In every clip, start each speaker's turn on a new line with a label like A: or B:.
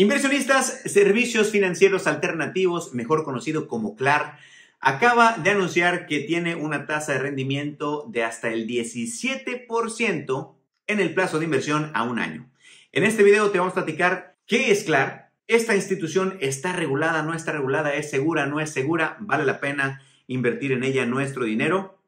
A: Inversionistas, servicios financieros alternativos, mejor conocido como CLAR, acaba de anunciar que tiene una tasa de rendimiento de hasta el 17% en el plazo de inversión a un año. En este video te vamos a platicar qué es CLAR, esta institución está regulada, no está regulada, es segura, no es segura, vale la pena invertir en ella nuestro dinero,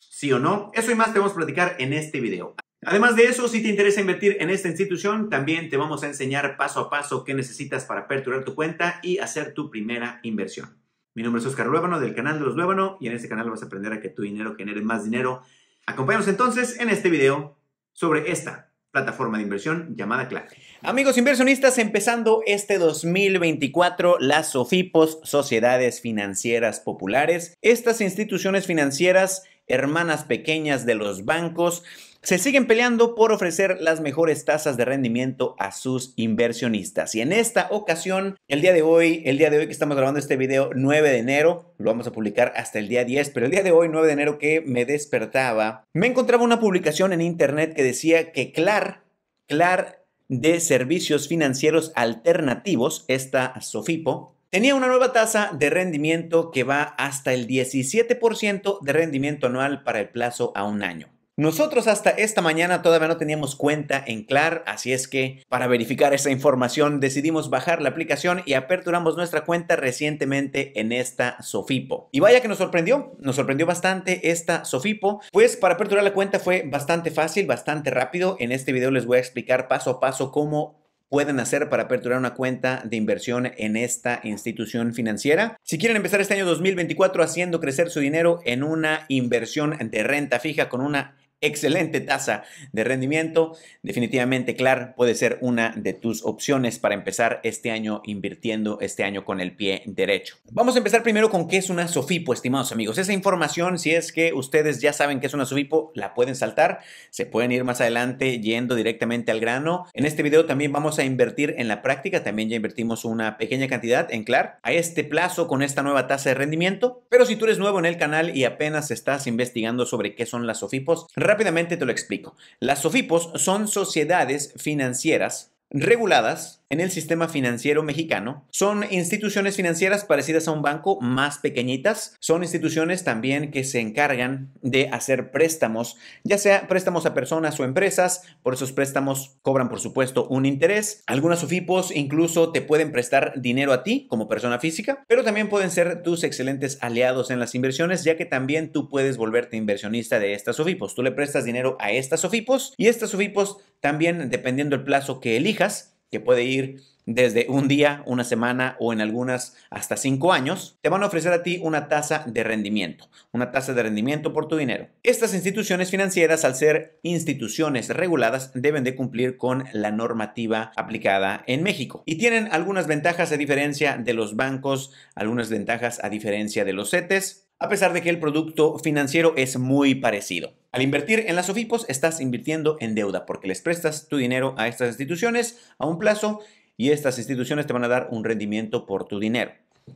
A: sí o no. Eso y más te vamos a platicar en este video. Además de eso, si te interesa invertir en esta institución, también te vamos a enseñar paso a paso qué necesitas para aperturar tu cuenta y hacer tu primera inversión. Mi nombre es Oscar Luébano del canal de los Luébano y en este canal vas a aprender a que tu dinero genere más dinero. Acompáñanos entonces en este video sobre esta plataforma de inversión llamada Clave. Amigos inversionistas, empezando este 2024, las SOFIPOS, Sociedades Financieras Populares, estas instituciones financieras hermanas pequeñas de los bancos, se siguen peleando por ofrecer las mejores tasas de rendimiento a sus inversionistas. Y en esta ocasión, el día de hoy, el día de hoy que estamos grabando este video, 9 de enero, lo vamos a publicar hasta el día 10, pero el día de hoy, 9 de enero que me despertaba, me encontraba una publicación en internet que decía que Clar, Clar de Servicios Financieros Alternativos, esta Sofipo, tenía una nueva tasa de rendimiento que va hasta el 17% de rendimiento anual para el plazo a un año. Nosotros hasta esta mañana todavía no teníamos cuenta en Clar, así es que para verificar esa información decidimos bajar la aplicación y aperturamos nuestra cuenta recientemente en esta Sofipo. Y vaya que nos sorprendió, nos sorprendió bastante esta Sofipo, pues para aperturar la cuenta fue bastante fácil, bastante rápido. En este video les voy a explicar paso a paso cómo pueden hacer para aperturar una cuenta de inversión en esta institución financiera. Si quieren empezar este año 2024 haciendo crecer su dinero en una inversión de renta fija con una excelente tasa de rendimiento. Definitivamente, Clar puede ser una de tus opciones para empezar este año invirtiendo este año con el pie derecho. Vamos a empezar primero con qué es una SOFIPO, estimados amigos. Esa información, si es que ustedes ya saben qué es una SOFIPO, la pueden saltar. Se pueden ir más adelante yendo directamente al grano. En este video también vamos a invertir en la práctica. También ya invertimos una pequeña cantidad en Clar a este plazo con esta nueva tasa de rendimiento. Pero si tú eres nuevo en el canal y apenas estás investigando sobre qué son las SOFIPOs, Rápidamente te lo explico. Las SOFIPOS son sociedades financieras reguladas en el sistema financiero mexicano. Son instituciones financieras parecidas a un banco, más pequeñitas. Son instituciones también que se encargan de hacer préstamos, ya sea préstamos a personas o empresas. Por esos préstamos cobran, por supuesto, un interés. Algunas UFIPOS incluso te pueden prestar dinero a ti como persona física, pero también pueden ser tus excelentes aliados en las inversiones, ya que también tú puedes volverte inversionista de estas UFIPOS. Tú le prestas dinero a estas UFIPOS y estas UFIPOS también, dependiendo el plazo que elijas, que puede ir desde un día, una semana o en algunas hasta cinco años, te van a ofrecer a ti una tasa de rendimiento, una tasa de rendimiento por tu dinero. Estas instituciones financieras, al ser instituciones reguladas, deben de cumplir con la normativa aplicada en México y tienen algunas ventajas a diferencia de los bancos, algunas ventajas a diferencia de los CETES, a pesar de que el producto financiero es muy parecido. Al invertir en las OFIPOS estás invirtiendo en deuda porque les prestas tu dinero a estas instituciones a un plazo y estas instituciones te van a dar un rendimiento por tu dinero.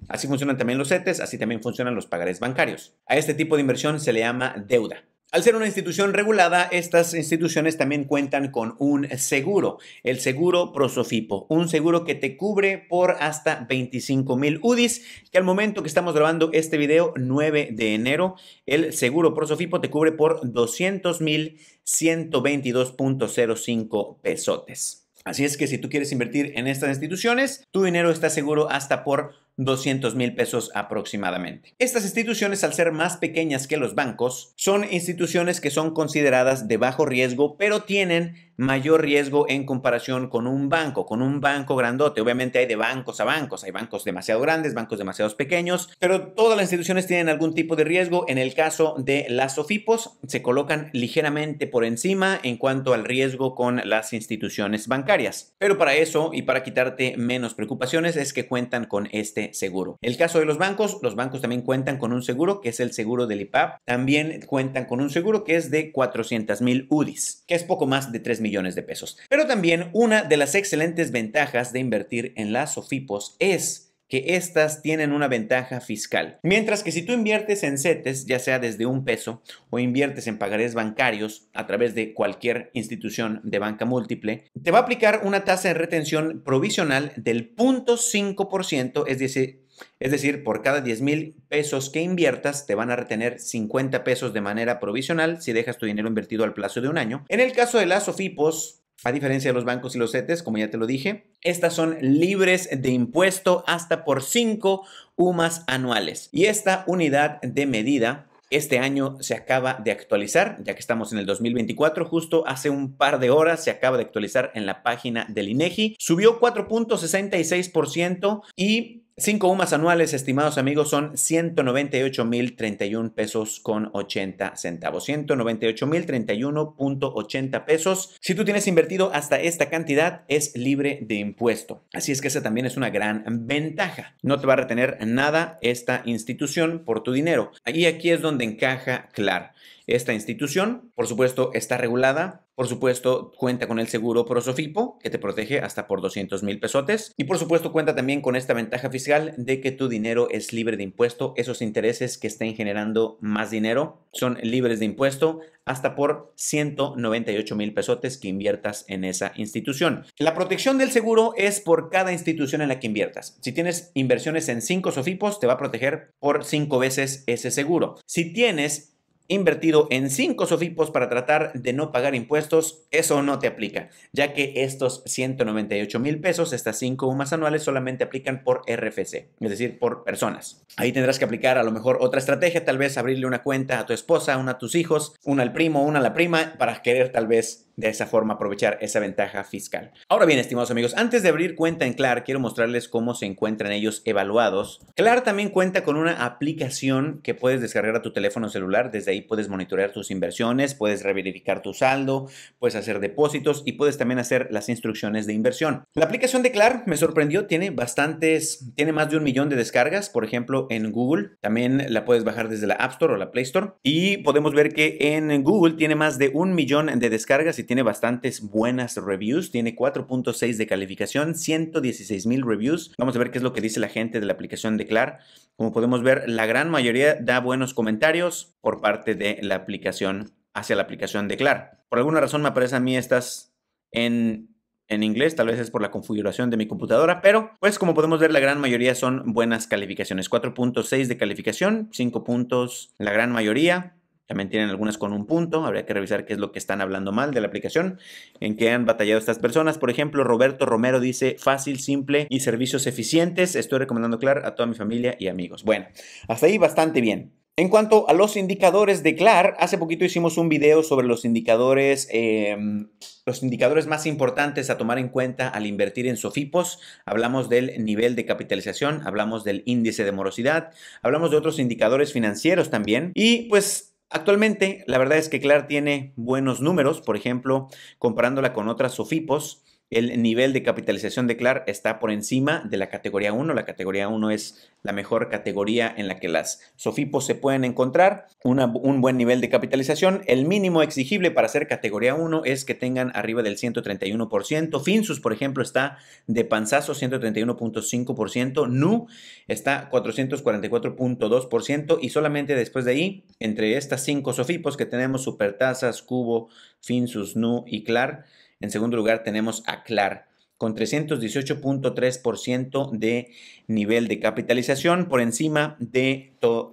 A: Así funcionan también los CETES, así también funcionan los pagarés bancarios. A este tipo de inversión se le llama deuda. Al ser una institución regulada, estas instituciones también cuentan con un seguro, el seguro Prosofipo, un seguro que te cubre por hasta 25 mil UDIs, que al momento que estamos grabando este video, 9 de enero, el seguro Prosofipo te cubre por 200 mil 122.05 pesotes. Así es que si tú quieres invertir en estas instituciones, tu dinero está seguro hasta por 200 mil pesos aproximadamente. Estas instituciones, al ser más pequeñas que los bancos, son instituciones que son consideradas de bajo riesgo, pero tienen mayor riesgo en comparación con un banco, con un banco grandote. Obviamente hay de bancos a bancos, hay bancos demasiado grandes, bancos demasiado pequeños, pero todas las instituciones tienen algún tipo de riesgo. En el caso de las SOFIPOS, se colocan ligeramente por encima en cuanto al riesgo con las instituciones bancarias. Pero para eso y para quitarte menos preocupaciones es que cuentan con este seguro. El caso de los bancos, los bancos también cuentan con un seguro que es el seguro del IPAP. También cuentan con un seguro que es de 400 mil UDIs, que es poco más de 3 millones de pesos. Pero también una de las excelentes ventajas de invertir en las SOFIPOS es que estas tienen una ventaja fiscal. Mientras que si tú inviertes en CETES, ya sea desde un peso o inviertes en pagarés bancarios a través de cualquier institución de banca múltiple, te va a aplicar una tasa de retención provisional del 0.5%, es decir, es decir, por cada 10 mil pesos que inviertas, te van a retener 50 pesos de manera provisional si dejas tu dinero invertido al plazo de un año. En el caso de las OFIPOS, a diferencia de los bancos y los CETES, como ya te lo dije, estas son libres de impuesto hasta por 5 UMAS anuales. Y esta unidad de medida este año se acaba de actualizar, ya que estamos en el 2024, justo hace un par de horas se acaba de actualizar en la página del INEGI. E Subió 4.66% y Cinco UMAS anuales, estimados amigos, son 198.031 pesos con 80 centavos. 198.031.80 pesos. Si tú tienes invertido hasta esta cantidad, es libre de impuesto. Así es que esa también es una gran ventaja. No te va a retener nada esta institución por tu dinero. Y aquí es donde encaja Clar. Esta institución, por supuesto, está regulada, por supuesto, cuenta con el seguro Prosofipo, que te protege hasta por 200 mil pesotes, y por supuesto cuenta también con esta ventaja fiscal de que tu dinero es libre de impuesto, esos intereses que estén generando más dinero son libres de impuesto hasta por 198 mil pesotes que inviertas en esa institución. La protección del seguro es por cada institución en la que inviertas. Si tienes inversiones en cinco Sofipos, te va a proteger por cinco veces ese seguro. Si tienes invertido en cinco sofipos para tratar de no pagar impuestos, eso no te aplica, ya que estos 198 mil pesos, estas cinco UMAS anuales, solamente aplican por RFC, es decir, por personas. Ahí tendrás que aplicar a lo mejor otra estrategia, tal vez abrirle una cuenta a tu esposa, una a tus hijos, una al primo, una a la prima, para querer tal vez de esa forma aprovechar esa ventaja fiscal. Ahora bien, estimados amigos, antes de abrir cuenta en Clar, quiero mostrarles cómo se encuentran ellos evaluados. Clar también cuenta con una aplicación que puedes descargar a tu teléfono celular. Desde ahí puedes monitorear tus inversiones, puedes reverificar tu saldo, puedes hacer depósitos y puedes también hacer las instrucciones de inversión. La aplicación de Clar me sorprendió, tiene bastantes, tiene más de un millón de descargas, por ejemplo, en Google. También la puedes bajar desde la App Store o la Play Store. Y podemos ver que en Google tiene más de un millón de descargas tiene bastantes buenas reviews, tiene 4.6 de calificación, 116 mil reviews. Vamos a ver qué es lo que dice la gente de la aplicación de Clar. Como podemos ver, la gran mayoría da buenos comentarios por parte de la aplicación hacia la aplicación de Clar. Por alguna razón me parece a mí estas en en inglés, tal vez es por la configuración de mi computadora, pero pues como podemos ver la gran mayoría son buenas calificaciones, 4.6 de calificación, 5 puntos la gran mayoría, también tienen algunas con un punto. Habría que revisar qué es lo que están hablando mal de la aplicación, en qué han batallado estas personas. Por ejemplo, Roberto Romero dice fácil, simple y servicios eficientes. Estoy recomendando Clar a toda mi familia y amigos. Bueno, hasta ahí bastante bien. En cuanto a los indicadores de CLAR, hace poquito hicimos un video sobre los indicadores, em, los indicadores más importantes a tomar en cuenta al invertir en Sofipos. Hablamos del nivel de capitalización, hablamos del índice de morosidad, hablamos de otros indicadores financieros también. Y pues Actualmente, la verdad es que Clark tiene buenos números, por ejemplo, comparándola con otras Sofipos, el nivel de capitalización de CLAR está por encima de la categoría 1. La categoría 1 es la mejor categoría en la que las SOFIPOS se pueden encontrar. un buen nivel de capitalización. El mínimo exigible para ser categoría 1 es que tengan arriba del 131%. Finsus, por ejemplo, está de panzazo 131.5%. NU está 444.2%. Y solamente después de ahí, entre estas 5 SOFIPOS que tenemos, SUPERTAZAS, Cubo, Finsus, NU y CLAR, en segundo lugar tenemos a Clar con 318.3% de nivel de capitalización por encima de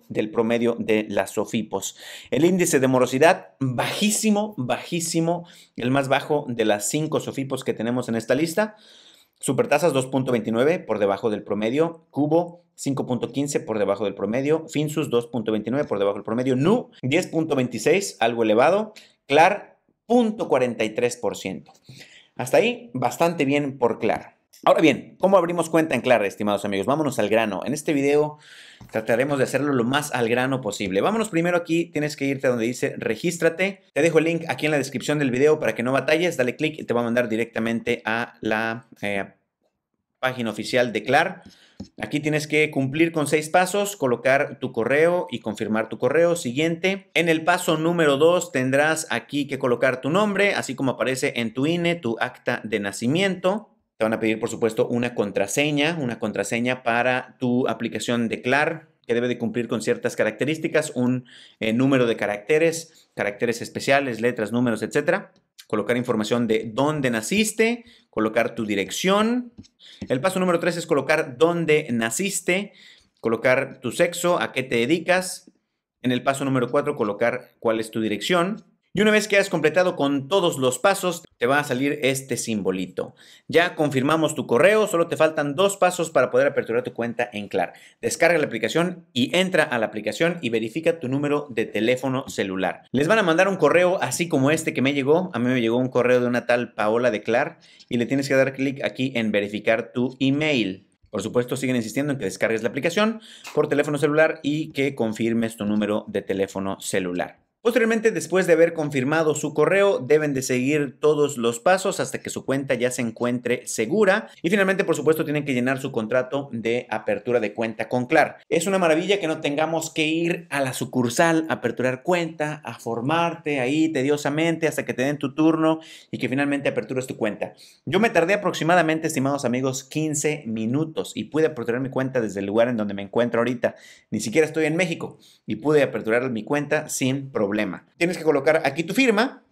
A: del promedio de las SOFIPOS. El índice de morosidad bajísimo, bajísimo, el más bajo de las cinco SOFIPOS que tenemos en esta lista. Supertasas 2.29 por debajo del promedio, Cubo 5.15 por debajo del promedio, Finsus 2.29 por debajo del promedio, Nu 10.26, algo elevado, Clar ciento Hasta ahí, bastante bien por Clara. Ahora bien, ¿cómo abrimos cuenta en Clara, estimados amigos? Vámonos al grano. En este video trataremos de hacerlo lo más al grano posible. Vámonos primero aquí, tienes que irte a donde dice regístrate. Te dejo el link aquí en la descripción del video para que no batalles. Dale clic y te va a mandar directamente a la eh, página oficial de Clara. Aquí tienes que cumplir con seis pasos, colocar tu correo y confirmar tu correo. Siguiente. En el paso número dos tendrás aquí que colocar tu nombre, así como aparece en tu INE, tu acta de nacimiento. Te van a pedir, por supuesto, una contraseña, una contraseña para tu aplicación de CLAR, que debe de cumplir con ciertas características, un eh, número de caracteres, caracteres especiales, letras, números, etcétera colocar información de dónde naciste, colocar tu dirección. El paso número tres es colocar dónde naciste, colocar tu sexo, a qué te dedicas. En el paso número cuatro, colocar cuál es tu dirección. Y una vez que has completado con todos los pasos, te va a salir este simbolito. Ya confirmamos tu correo, solo te faltan dos pasos para poder aperturar tu cuenta en Clar. Descarga la aplicación y entra a la aplicación y verifica tu número de teléfono celular. Les van a mandar un correo así como este que me llegó. A mí me llegó un correo de una tal Paola de Clar y le tienes que dar clic aquí en verificar tu email. Por supuesto, siguen insistiendo en que descargues la aplicación por teléfono celular y que confirmes tu número de teléfono celular. Posteriormente, después de haber confirmado su correo, deben de seguir todos los pasos hasta que su cuenta ya se encuentre segura. Y finalmente, por supuesto, tienen que llenar su contrato de apertura de cuenta con CLAR. Es una maravilla que no tengamos que ir a la sucursal a aperturar cuenta, a formarte ahí tediosamente hasta que te den tu turno y que finalmente apertures tu cuenta. Yo me tardé aproximadamente, estimados amigos, 15 minutos y pude aperturar mi cuenta desde el lugar en donde me encuentro ahorita. Ni siquiera estoy en México y pude aperturar mi cuenta sin problemas. Tienes que colocar aquí tu firma,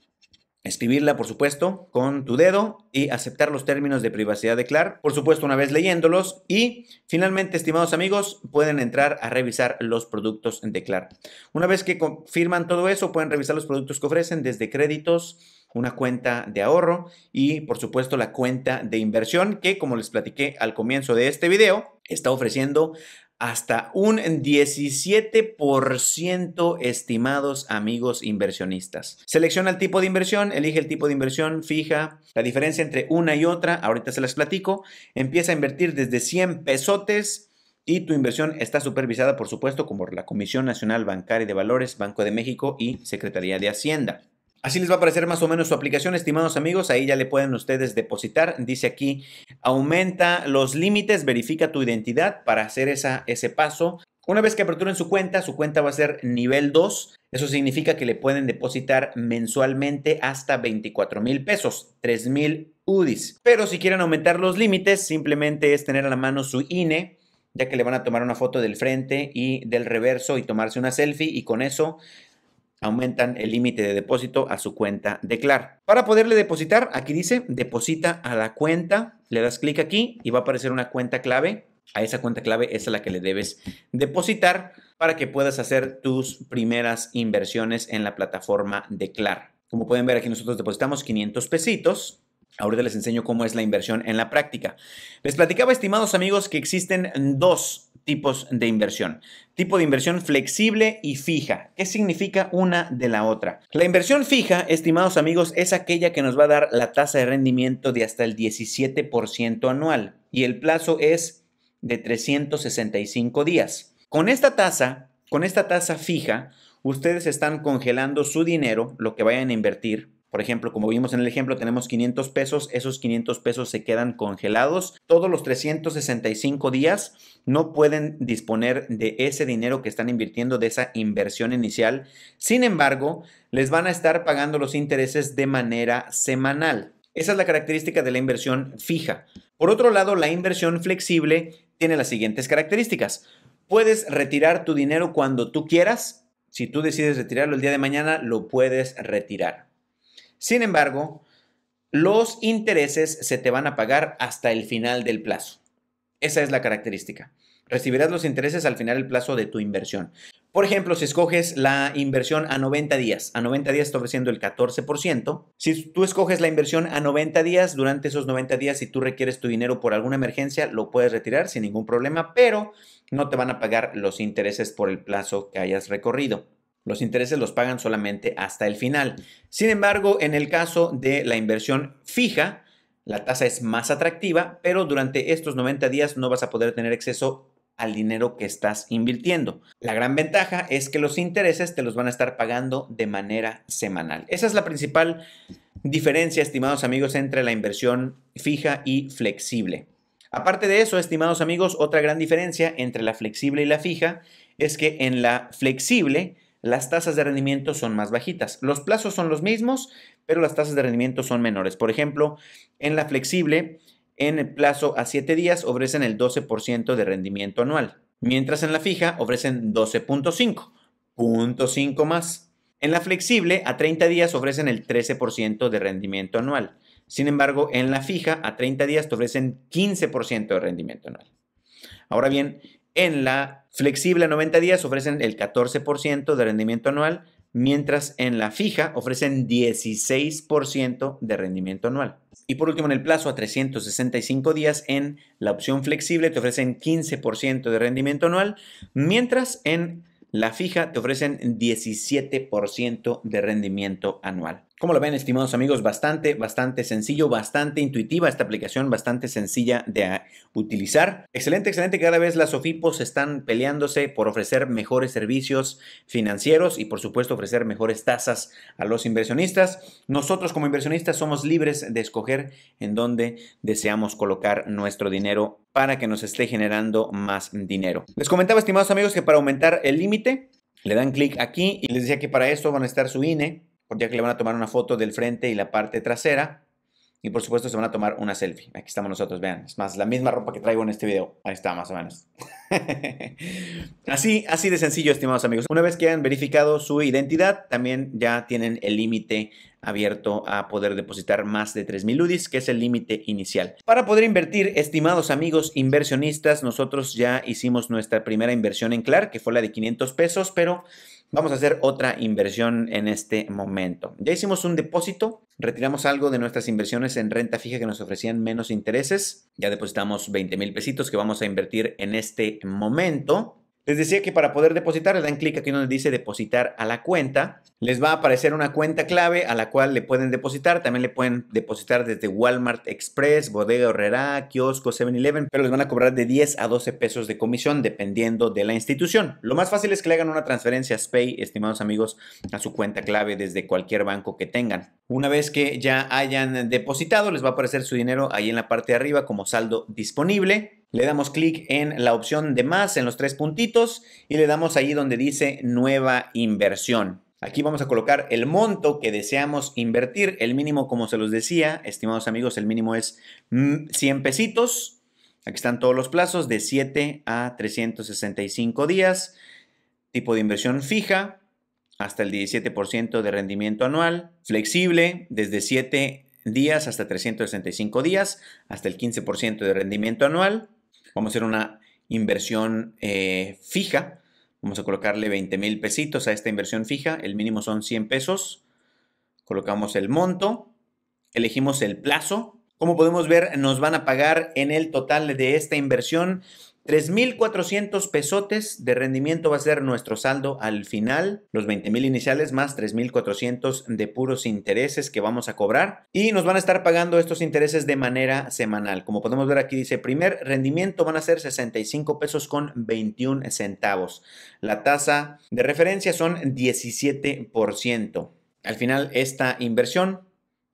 A: escribirla, por supuesto, con tu dedo y aceptar los términos de privacidad de CLAR, por supuesto, una vez leyéndolos. Y finalmente, estimados amigos, pueden entrar a revisar los productos de CLAR. Una vez que confirman todo eso, pueden revisar los productos que ofrecen desde créditos, una cuenta de ahorro y, por supuesto, la cuenta de inversión que, como les platiqué al comienzo de este video, está ofreciendo hasta un 17%, estimados amigos inversionistas. Selecciona el tipo de inversión, elige el tipo de inversión, fija la diferencia entre una y otra, ahorita se las platico, empieza a invertir desde 100 pesotes y tu inversión está supervisada, por supuesto, como la Comisión Nacional Bancaria de Valores, Banco de México y Secretaría de Hacienda. Así les va a parecer más o menos su aplicación, estimados amigos. Ahí ya le pueden ustedes depositar. Dice aquí, aumenta los límites, verifica tu identidad para hacer esa, ese paso. Una vez que aperturen su cuenta, su cuenta va a ser nivel 2. Eso significa que le pueden depositar mensualmente hasta 24 mil pesos, 3 mil UDIs. Pero si quieren aumentar los límites, simplemente es tener a la mano su INE, ya que le van a tomar una foto del frente y del reverso y tomarse una selfie y con eso aumentan el límite de depósito a su cuenta de Clar. Para poderle depositar, aquí dice deposita a la cuenta, le das clic aquí y va a aparecer una cuenta clave. A esa cuenta clave es a la que le debes depositar para que puedas hacer tus primeras inversiones en la plataforma de Clar. Como pueden ver aquí nosotros depositamos 500 pesitos. Ahorita les enseño cómo es la inversión en la práctica. Les platicaba, estimados amigos, que existen dos tipos de inversión. Tipo de inversión flexible y fija. ¿Qué significa una de la otra? La inversión fija, estimados amigos, es aquella que nos va a dar la tasa de rendimiento de hasta el 17% anual y el plazo es de 365 días. Con esta tasa, con esta tasa fija, ustedes están congelando su dinero, lo que vayan a invertir, por ejemplo, como vimos en el ejemplo, tenemos 500 pesos, esos 500 pesos se quedan congelados. Todos los 365 días no pueden disponer de ese dinero que están invirtiendo, de esa inversión inicial. Sin embargo, les van a estar pagando los intereses de manera semanal. Esa es la característica de la inversión fija. Por otro lado, la inversión flexible tiene las siguientes características. Puedes retirar tu dinero cuando tú quieras. Si tú decides retirarlo el día de mañana, lo puedes retirar. Sin embargo, los intereses se te van a pagar hasta el final del plazo. Esa es la característica. Recibirás los intereses al final del plazo de tu inversión. Por ejemplo, si escoges la inversión a 90 días, a 90 días está ofreciendo el 14%. Si tú escoges la inversión a 90 días, durante esos 90 días, si tú requieres tu dinero por alguna emergencia, lo puedes retirar sin ningún problema, pero no te van a pagar los intereses por el plazo que hayas recorrido. Los intereses los pagan solamente hasta el final. Sin embargo, en el caso de la inversión fija, la tasa es más atractiva, pero durante estos 90 días no vas a poder tener acceso al dinero que estás invirtiendo. La gran ventaja es que los intereses te los van a estar pagando de manera semanal. Esa es la principal diferencia, estimados amigos, entre la inversión fija y flexible. Aparte de eso, estimados amigos, otra gran diferencia entre la flexible y la fija es que en la flexible las tasas de rendimiento son más bajitas. Los plazos son los mismos, pero las tasas de rendimiento son menores. Por ejemplo, en la flexible, en el plazo a 7 días ofrecen el 12% de rendimiento anual, mientras en la fija ofrecen 12.5, más. En la flexible, a 30 días ofrecen el 13% de rendimiento anual. Sin embargo, en la fija, a 30 días te ofrecen 15% de rendimiento anual. Ahora bien, en la flexible a 90 días ofrecen el 14% de rendimiento anual, mientras en la fija ofrecen 16% de rendimiento anual. Y por último, en el plazo a 365 días, en la opción flexible te ofrecen 15% de rendimiento anual, mientras en la fija te ofrecen 17% de rendimiento anual. Como lo ven, estimados amigos, bastante, bastante sencillo, bastante intuitiva esta aplicación, bastante sencilla de utilizar. Excelente, excelente. Cada vez las OFIPOS están peleándose por ofrecer mejores servicios financieros y, por supuesto, ofrecer mejores tasas a los inversionistas. Nosotros, como inversionistas, somos libres de escoger en dónde deseamos colocar nuestro dinero para que nos esté generando más dinero. Les comentaba, estimados amigos, que para aumentar el límite, le dan clic aquí y les decía que para esto van a estar su INE ya que le van a tomar una foto del frente y la parte trasera. Y por supuesto se van a tomar una selfie. Aquí estamos nosotros, vean. Es más, la misma ropa que traigo en este video. Ahí está, más o menos. así, así de sencillo, estimados amigos. Una vez que han verificado su identidad, también ya tienen el límite abierto a poder depositar más de 3.000 UDIs, que es el límite inicial. Para poder invertir, estimados amigos inversionistas, nosotros ya hicimos nuestra primera inversión en Clar, que fue la de 500 pesos, pero vamos a hacer otra inversión en este momento. Ya hicimos un depósito, retiramos algo de nuestras inversiones en renta fija que nos ofrecían menos intereses, ya depositamos 20 mil pesitos que vamos a invertir en este momento. Les decía que para poder depositar le dan clic aquí donde dice depositar a la cuenta. Les va a aparecer una cuenta clave a la cual le pueden depositar. También le pueden depositar desde Walmart Express, Bodega Herrera, Kiosco, 7-Eleven, pero les van a cobrar de 10 a 12 pesos de comisión dependiendo de la institución. Lo más fácil es que le hagan una transferencia a Spay, estimados amigos, a su cuenta clave desde cualquier banco que tengan. Una vez que ya hayan depositado, les va a aparecer su dinero ahí en la parte de arriba como saldo disponible. Le damos clic en la opción de más, en los tres puntitos, y le damos ahí donde dice nueva inversión. Aquí vamos a colocar el monto que deseamos invertir. El mínimo, como se los decía, estimados amigos, el mínimo es 100 mm, pesitos. Aquí están todos los plazos de 7 a 365 días. Tipo de inversión fija hasta el 17% de rendimiento anual. Flexible desde 7 días hasta 365 días hasta el 15% de rendimiento anual. Vamos a hacer una inversión eh, fija. Vamos a colocarle 20 mil pesitos a esta inversión fija. El mínimo son 100 pesos. Colocamos el monto. Elegimos el plazo. Como podemos ver, nos van a pagar en el total de esta inversión 3.400 pesotes de rendimiento va a ser nuestro saldo al final, los 20.000 iniciales más 3.400 de puros intereses que vamos a cobrar y nos van a estar pagando estos intereses de manera semanal. Como podemos ver aquí dice, primer rendimiento van a ser 65 pesos con 21 centavos. La tasa de referencia son 17%. Al final esta inversión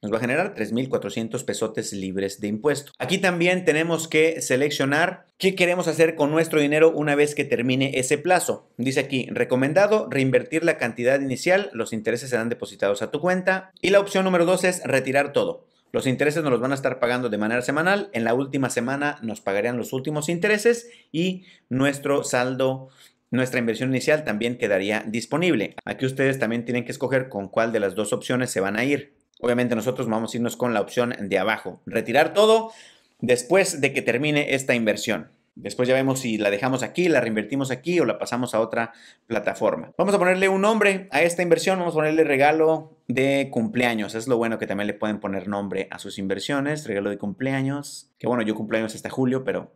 A: nos va a generar 3.400 pesotes libres de impuesto. Aquí también tenemos que seleccionar qué queremos hacer con nuestro dinero una vez que termine ese plazo. Dice aquí, recomendado reinvertir la cantidad inicial, los intereses serán depositados a tu cuenta. Y la opción número dos es retirar todo. Los intereses nos los van a estar pagando de manera semanal. En la última semana nos pagarían los últimos intereses y nuestro saldo nuestra inversión inicial también quedaría disponible. Aquí ustedes también tienen que escoger con cuál de las dos opciones se van a ir. Obviamente nosotros vamos a irnos con la opción de abajo. Retirar todo después de que termine esta inversión. Después ya vemos si la dejamos aquí, la reinvertimos aquí o la pasamos a otra plataforma. Vamos a ponerle un nombre a esta inversión, vamos a ponerle regalo de cumpleaños. Es lo bueno que también le pueden poner nombre a sus inversiones, regalo de cumpleaños. Que bueno, yo cumpleaños hasta julio, pero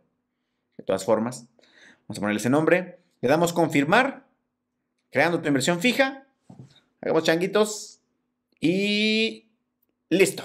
A: de todas formas, vamos a ponerle ese nombre. Le damos confirmar, creando tu inversión fija. Hagamos changuitos y Listo.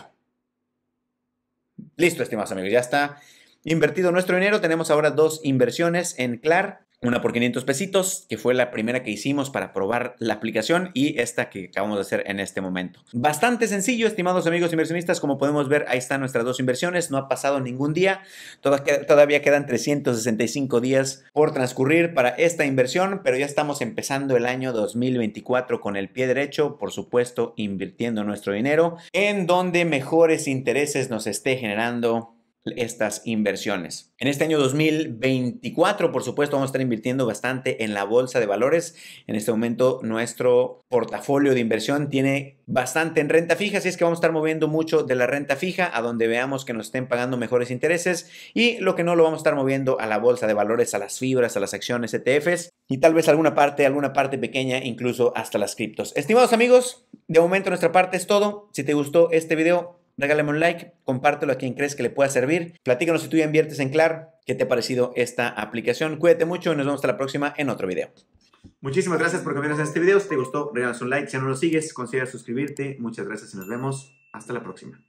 A: Listo, estimados amigos, ya está invertido nuestro dinero. Tenemos ahora dos inversiones en CLAR una por 500 pesitos, que fue la primera que hicimos para probar la aplicación y esta que acabamos de hacer en este momento. Bastante sencillo, estimados amigos inversionistas. Como podemos ver, ahí están nuestras dos inversiones. No ha pasado ningún día. Todavía quedan 365 días por transcurrir para esta inversión, pero ya estamos empezando el año 2024 con el pie derecho, por supuesto, invirtiendo nuestro dinero en donde mejores intereses nos esté generando estas inversiones. En este año 2024, por supuesto, vamos a estar invirtiendo bastante en la bolsa de valores. En este momento, nuestro portafolio de inversión tiene bastante en renta fija, así es que vamos a estar moviendo mucho de la renta fija a donde veamos que nos estén pagando mejores intereses y lo que no lo vamos a estar moviendo a la bolsa de valores, a las fibras, a las acciones, ETFs y tal vez alguna parte, alguna parte pequeña, incluso hasta las criptos. Estimados amigos, de momento nuestra parte es todo. Si te gustó este video, Regálame un like, compártelo a quien crees que le pueda servir. Platícanos si tú ya inviertes en Clar, qué te ha parecido esta aplicación. Cuídate mucho y nos vemos hasta la próxima en otro video. Muchísimas gracias por que este video. Si te gustó, regálanos un like. Si no lo sigues, considera suscribirte. Muchas gracias y nos vemos. Hasta la próxima.